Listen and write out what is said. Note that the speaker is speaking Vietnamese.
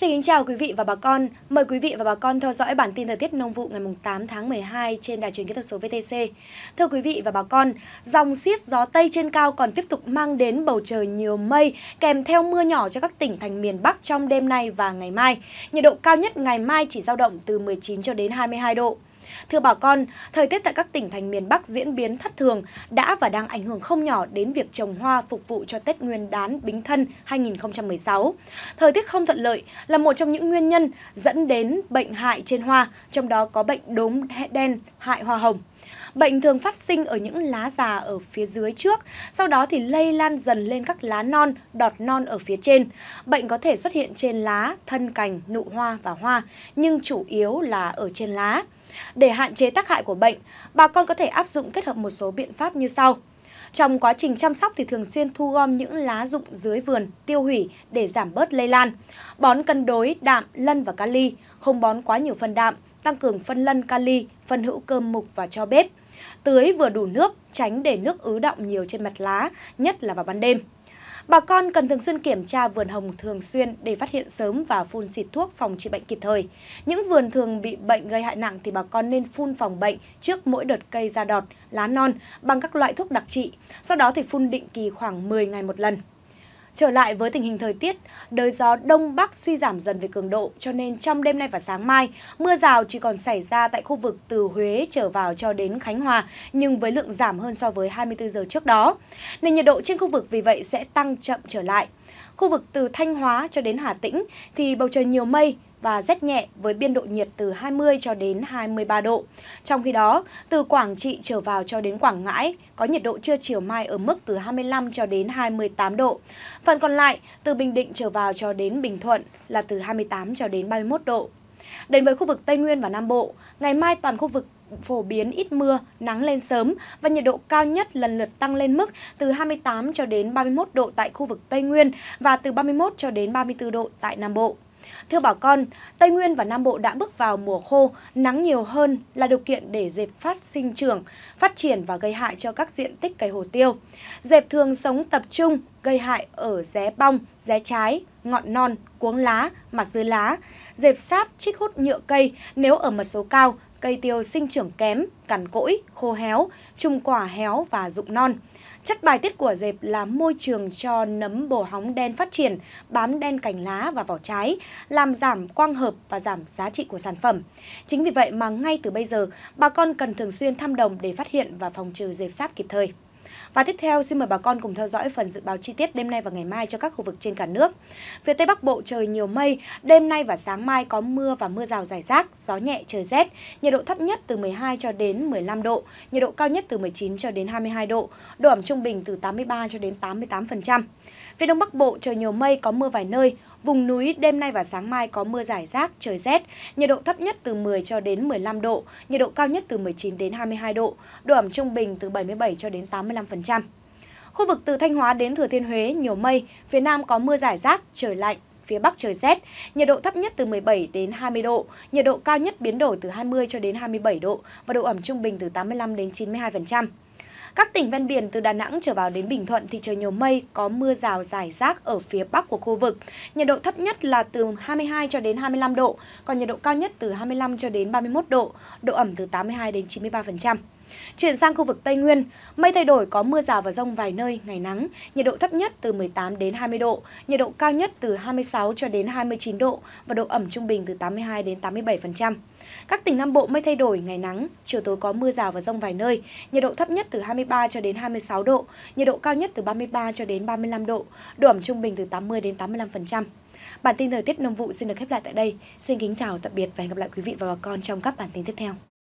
Xin kính chào quý vị và bà con. Mời quý vị và bà con theo dõi bản tin thời tiết nông vụ ngày 8 tháng 12 trên đài truyền kỹ thuật số VTC. Thưa quý vị và bà con, dòng xiết gió Tây trên cao còn tiếp tục mang đến bầu trời nhiều mây kèm theo mưa nhỏ cho các tỉnh thành miền Bắc trong đêm nay và ngày mai. Nhiệt độ cao nhất ngày mai chỉ dao động từ 19 cho đến 22 độ. Thưa bà con, thời tiết tại các tỉnh thành miền Bắc diễn biến thất thường đã và đang ảnh hưởng không nhỏ đến việc trồng hoa phục vụ cho Tết Nguyên đán Bính Thân 2016. Thời tiết không thuận lợi là một trong những nguyên nhân dẫn đến bệnh hại trên hoa, trong đó có bệnh đốm đen hại hoa hồng. Bệnh thường phát sinh ở những lá già ở phía dưới trước, sau đó thì lây lan dần lên các lá non, đọt non ở phía trên. Bệnh có thể xuất hiện trên lá, thân cành, nụ hoa và hoa, nhưng chủ yếu là ở trên lá. Để hạn chế tác hại của bệnh, bà con có thể áp dụng kết hợp một số biện pháp như sau. Trong quá trình chăm sóc thì thường xuyên thu gom những lá rụng dưới vườn, tiêu hủy để giảm bớt lây lan. Bón cân đối đạm, lân và kali, không bón quá nhiều phân đạm, tăng cường phân lân kali, phân hữu cơ mục và cho bếp. Tưới vừa đủ nước, tránh để nước ứ động nhiều trên mặt lá, nhất là vào ban đêm. Bà con cần thường xuyên kiểm tra vườn hồng thường xuyên để phát hiện sớm và phun xịt thuốc phòng trị bệnh kịp thời. Những vườn thường bị bệnh gây hại nặng thì bà con nên phun phòng bệnh trước mỗi đợt cây ra đọt, lá non bằng các loại thuốc đặc trị, sau đó thì phun định kỳ khoảng 10 ngày một lần. Trở lại với tình hình thời tiết, đới gió Đông Bắc suy giảm dần về cường độ cho nên trong đêm nay và sáng mai, mưa rào chỉ còn xảy ra tại khu vực từ Huế trở vào cho đến Khánh Hòa nhưng với lượng giảm hơn so với 24 giờ trước đó. Nên nhiệt độ trên khu vực vì vậy sẽ tăng chậm trở lại. Khu vực từ Thanh Hóa cho đến Hà Tĩnh thì bầu trời nhiều mây, và rét nhẹ với biên độ nhiệt từ 20 cho đến 23 độ. Trong khi đó, từ Quảng Trị trở vào cho đến Quảng Ngãi có nhiệt độ trưa chiều mai ở mức từ 25 cho đến 28 độ. Phần còn lại, từ Bình Định trở vào cho đến Bình Thuận là từ 28 cho đến 31 độ. Đến với khu vực Tây Nguyên và Nam Bộ, ngày mai toàn khu vực phổ biến ít mưa, nắng lên sớm và nhiệt độ cao nhất lần lượt tăng lên mức từ 28 cho đến 31 độ tại khu vực Tây Nguyên và từ 31 cho đến 34 độ tại Nam Bộ thưa bà con, Tây Nguyên và Nam Bộ đã bước vào mùa khô, nắng nhiều hơn là điều kiện để dẹp phát sinh trưởng, phát triển và gây hại cho các diện tích cây hồ tiêu. Dẹp thường sống tập trung, gây hại ở ré bong, ré trái, ngọn non, cuống lá, mặt dưới lá. Dẹp sáp trích hút nhựa cây nếu ở mật số cao, cây tiêu sinh trưởng kém, cằn cỗi, khô héo, trùng quả héo và rụng non. Chất bài tiết của dẹp là môi trường cho nấm bổ hóng đen phát triển, bám đen cành lá và vỏ trái, làm giảm quang hợp và giảm giá trị của sản phẩm. Chính vì vậy mà ngay từ bây giờ, bà con cần thường xuyên thăm đồng để phát hiện và phòng trừ dẹp sáp kịp thời. Và tiếp theo xin mời bà con cùng theo dõi phần dự báo chi tiết đêm nay và ngày mai cho các khu vực trên cả nước. Phía Tây Bắc Bộ trời nhiều mây, đêm nay và sáng mai có mưa và mưa rào rải rác, gió nhẹ trời rét, nhiệt độ thấp nhất từ 12 cho đến 15 độ, nhiệt độ cao nhất từ 19 cho đến 22 độ, độ ẩm trung bình từ 83 cho đến 88%. Phía Đông Bắc Bộ trời nhiều mây có mưa vài nơi, Vùng núi đêm nay và sáng mai có mưa rải rác, trời rét, nhiệt độ thấp nhất từ 10 cho đến 15 độ, nhiệt độ cao nhất từ 19 đến 22 độ, độ ẩm trung bình từ 77 cho đến 85%. Khu vực từ Thanh Hóa đến Thừa Thiên Huế nhiều mây, phía Nam có mưa rải rác, trời lạnh, phía Bắc trời rét, nhiệt độ thấp nhất từ 17 đến 20 độ, nhiệt độ cao nhất biến đổi từ 20 cho đến 27 độ và độ ẩm trung bình từ 85 đến 92%. Các tỉnh ven biển từ Đà Nẵng trở vào đến Bình Thuận thì trời nhiều mây, có mưa rào rải rác ở phía bắc của khu vực. Nhiệt độ thấp nhất là từ 22 cho đến 25 độ, còn nhiệt độ cao nhất từ 25 cho đến 31 độ, độ ẩm từ 82 đến 93%. Chuyển sang khu vực Tây Nguyên, mây thay đổi có mưa rào và rông vài nơi, ngày nắng, nhiệt độ thấp nhất từ 18 đến 20 độ, nhiệt độ cao nhất từ 26 cho đến 29 độ và độ ẩm trung bình từ 82 đến 87%. Các tỉnh Nam Bộ mây thay đổi, ngày nắng, chiều tối có mưa rào và rông vài nơi, nhiệt độ thấp nhất từ 23 cho đến 26 độ, nhiệt độ cao nhất từ 33 cho đến 35 độ, độ ẩm trung bình từ 80 đến 85%. Bản tin thời tiết nông vụ xin được khép lại tại đây. Xin kính chào tạm biệt và hẹn gặp lại quý vị và bà con trong các bản tin tiếp theo.